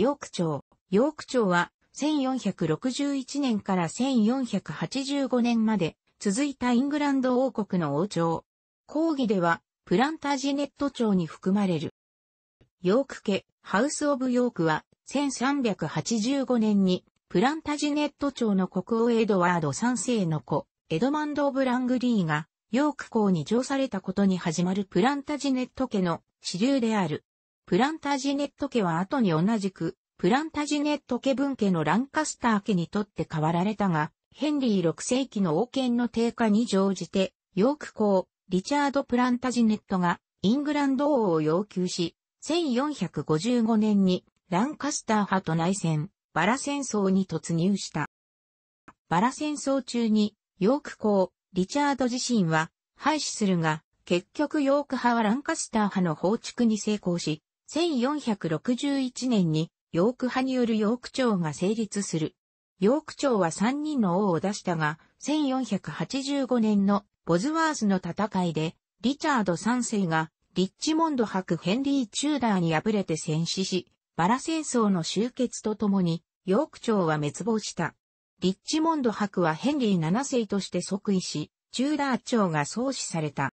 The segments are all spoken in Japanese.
ヨーク町。ヨーク町は、1461年から1485年まで続いたイングランド王国の王朝。講義では、プランタジネット町に含まれる。ヨーク家、ハウス・オブ・ヨークは、1385年に、プランタジネット町の国王エドワード3世の子、エドマンド・オブ・ラングリーが、ヨーク港に上されたことに始まるプランタジネット家の支流である。プランタジネット家は後に同じく、プランタジネット家分家のランカスター家にとって変わられたが、ヘンリー6世紀の王権の低下に乗じて、ヨーク公、リチャード・プランタジネットが、イングランド王を要求し、1455年に、ランカスター派と内戦、バラ戦争に突入した。バラ戦争中に、ヨーク公、リチャード自身は、廃止するが、結局ヨーク派はランカスター派の放逐に成功し、1461年にヨーク派によるヨーク朝が成立する。ヨーク朝は3人の王を出したが、1485年のボズワースの戦いで、リチャード3世がリッチモンド博ヘンリー・チューダーに敗れて戦死し、バラ戦争の終結とともに、ヨーク朝は滅亡した。リッチモンド博はヘンリー7世として即位し、チューダー朝が創始された。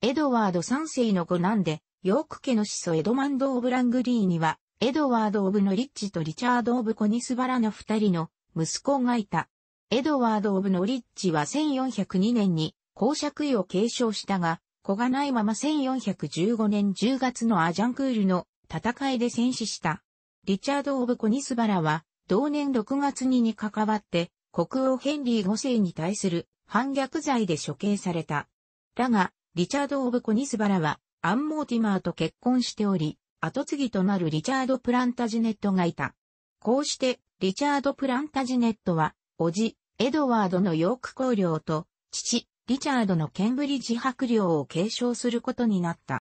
エドワード3世の五男で、ヨーク家の子祖エドマンド・オブ・ラングリーには、エドワード・オブ・ノリッチとリチャード・オブ・コニスバラの二人の息子がいた。エドワード・オブ・ノリッチは1402年に公爵位を継承したが、子がないまま1415年10月のアジャンクールの戦いで戦死した。リチャード・オブ・コニスバラは、同年6月にに関わって、国王ヘンリー5世に対する反逆罪で処刑された。だが、リチャード・オブ・コニスバラは、アン・モーティマーと結婚しており、後継ぎとなるリチャード・プランタジネットがいた。こうして、リチャード・プランタジネットは、叔父、エドワードのヨーク公領と、父、リチャードのケンブリッジ伯領を継承することになった。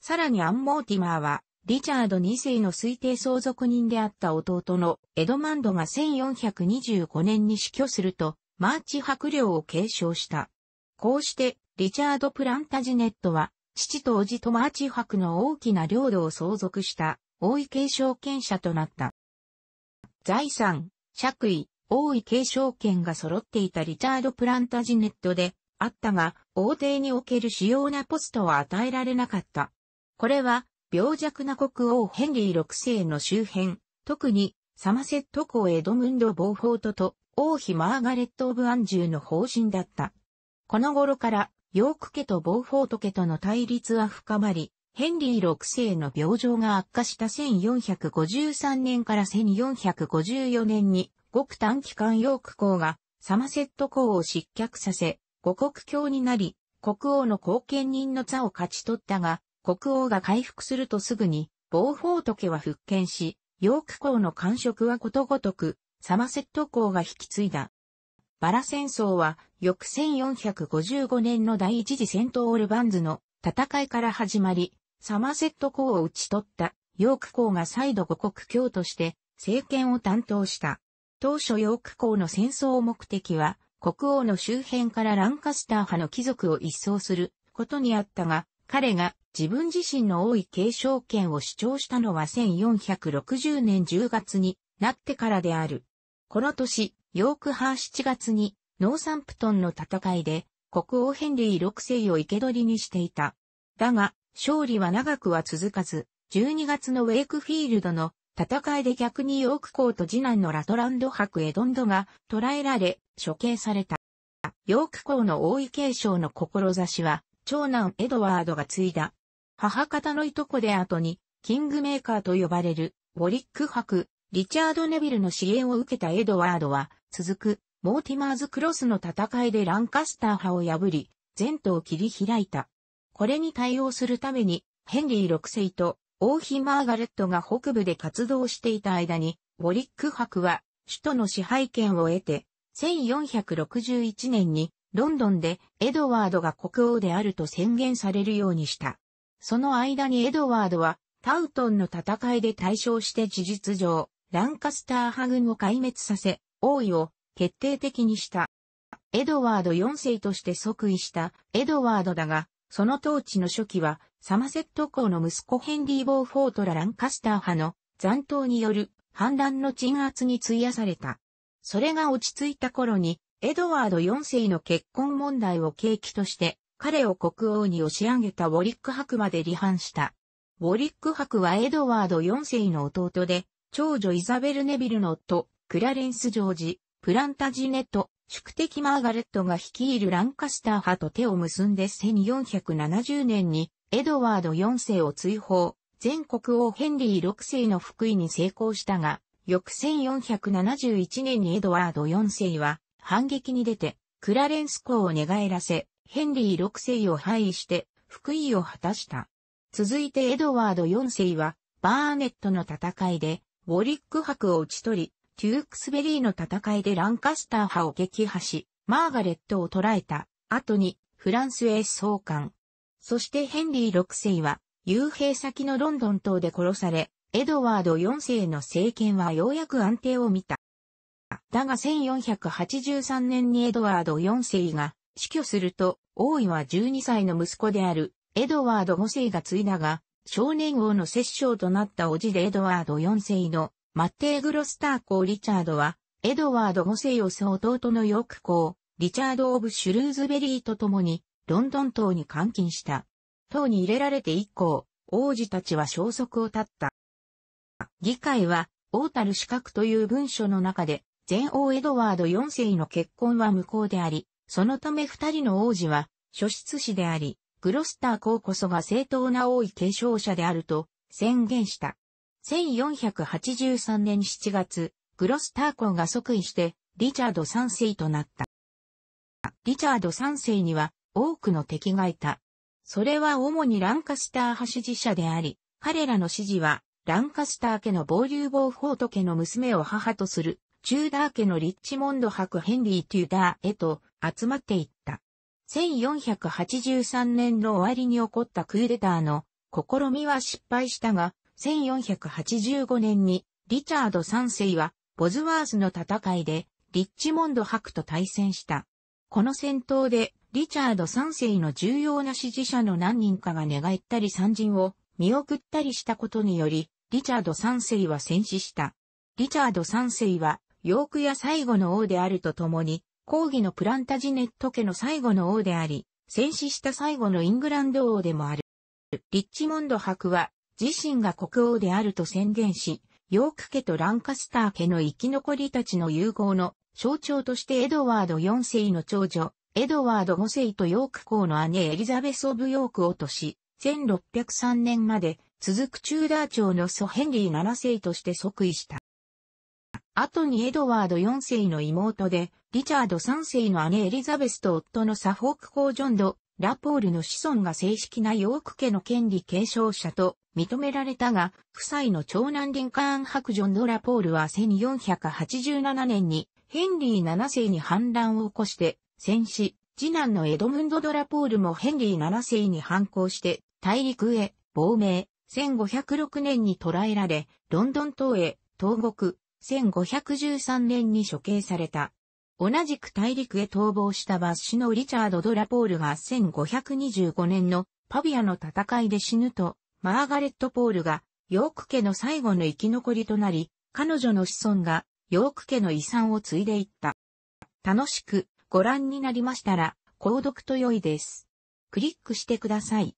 さらにアン・モーティマーは、リチャード2世の推定相続人であった弟のエドマンドが1425年に死去すると、マーチ伯領を継承した。こうして、リチャード・プランタジネットは、父と叔父とマーチ伯の大きな領土を相続した王位継承権者となった。財産、爵位、王位継承権が揃っていたリチャード・プランタジネットであったが、王帝における主要なポストは与えられなかった。これは、病弱な国王ヘンリー6世の周辺、特にサマセット公エドムンド・ボーフォートと王妃マーガレット・オブ・アンジューの方針だった。この頃からヨーク家とボーフォート家との対立は深まり、ヘンリー6世の病状が悪化した1453年から1454年に、極短期間ヨーク公がサマセット公を失脚させ、五国教になり、国王の後見人の座を勝ち取ったが、国王が回復するとすぐに、ボーフォート家は復権し、ヨーク公の官職はことごとく、サマセット公が引き継いだ。バラ戦争は、翌1455年の第一次戦闘オルバンズの戦いから始まり、サマセット公を討ち取ったヨーク公が再度五国教として政権を担当した。当初ヨーク公の戦争目的は、国王の周辺からランカスター派の貴族を一掃することにあったが、彼が自分自身の王位継承権を主張したのは1460年10月になってからである。この年、ヨークハー7月にノーサンプトンの戦いで国王ヘンリー6世を生け捕りにしていた。だが、勝利は長くは続かず、12月のウェイクフィールドの戦いで逆にヨーク公と次男のラトランド伯エドンドが捕らえられ処刑された。ヨーク公の王位継承の志は長男エドワードが継いだ。母方のいとこで後にキングメーカーと呼ばれるウォリック伯、リチャード・ネビルの支援を受けたエドワードは続く、モーティマーズ・クロスの戦いでランカスター派を破り、前途を切り開いた。これに対応するために、ヘンリー6世と王妃マーガレットが北部で活動していた間に、ウォリック伯は首都の支配権を得て、1461年にロンドンでエドワードが国王であると宣言されるようにした。その間にエドワードはタウトンの戦いで対象して事実上、ランカスター派軍を壊滅させ、王位を決定的にした。エドワード4世として即位したエドワードだが、その統治の初期はサマセット公の息子ヘンリー・ボーフォートラ・ランカスター派の残党による反乱の鎮圧に費やされた。それが落ち着いた頃に、エドワード4世の結婚問題を契機として、彼を国王に押し上げたウォリック博まで離反した。ウォリック博はエドワード4世の弟で、長女イザベル・ネビルの夫、クラレンス・ジョージ、プランタジネット、宿敵マーガレットが率いるランカスター派と手を結んで1470年にエドワード4世を追放、全国王ヘンリー6世の福井に成功したが、翌1471年にエドワード4世は反撃に出て、クラレンス公を寝返らせ、ヘンリー6世を廃位して福井を果たした。続いてエドワード4世は、バーネットの戦いで、ウォリック博を打ち取り、テュークスベリーの戦いでランカスター派を撃破し、マーガレットを捕らえた後にフランスへ送還。そしてヘンリー6世は、幽閉先のロンドン島で殺され、エドワード4世の政権はようやく安定を見た。だが1483年にエドワード4世が死去すると、王位は12歳の息子であるエドワード5世が継いだが、少年王の摂政となった叔父でエドワード4世のマッテー・グロスター公リチャードは、エドワード5世予想弟のヨーク公、リチャード・オブ・シュルーズベリーと共に、ロンドン島に監禁した。島に入れられて以降、王子たちは消息を絶った。議会は、王たる資格という文書の中で、前王エドワード4世の結婚は無効であり、そのため二人の王子は、諸出子であり、グロスター公こそが正当な王位継承者であると宣言した。1483年7月、グロスター公が即位して、リチャード3世となった。リチャード3世には多くの敵がいた。それは主にランカスター派支持者であり、彼らの支持は、ランカスター家のボーリューボーフォート家の娘を母とする、チューダー家のリッチモンド伯ヘンリー・テューダーへと集まっていった。1483年の終わりに起こったクーデターの試みは失敗したが、1485年にリチャード3世はボズワースの戦いでリッチモンド伯と対戦した。この戦闘でリチャード3世の重要な支持者の何人かが寝返ったり参人を見送ったりしたことにより、リチャード3世は戦死した。リチャード3世は、ヨークや最後の王であるとともに、抗議のプランタジネット家の最後の王であり、戦死した最後のイングランド王でもある。リッチモンド伯は、自身が国王であると宣言し、ヨーク家とランカスター家の生き残りたちの融合の象徴としてエドワード4世の長女、エドワード5世とヨーク公の姉エリザベス・オブ・ヨークをとし、1603年まで続くチューダー朝のソヘンリー7世として即位した。後にエドワード4世の妹で、リチャード3世の姉エリザベスと夫のサフォーク公ジョンド・ラポールの子孫が正式なヨーク家の権利継承者と認められたが、夫妻の長男リンカーンジョン・ドラポールは1487年にヘンリー7世に反乱を起こして戦死、次男のエドムンド・ドラポールもヘンリー7世に反抗して大陸へ亡命、1506年に捕らえられ、ロンドン島へ投獄、1513年に処刑された。同じく大陸へ逃亡したバッシのリチャード・ドラポールが1525年のパビアの戦いで死ぬとマーガレット・ポールが、ヨーク家の最後の生き残りとなり、彼女の子孫が、ヨーク家の遺産を継いでいった。楽しくご覧になりましたら、購読と良いです。クリックしてください。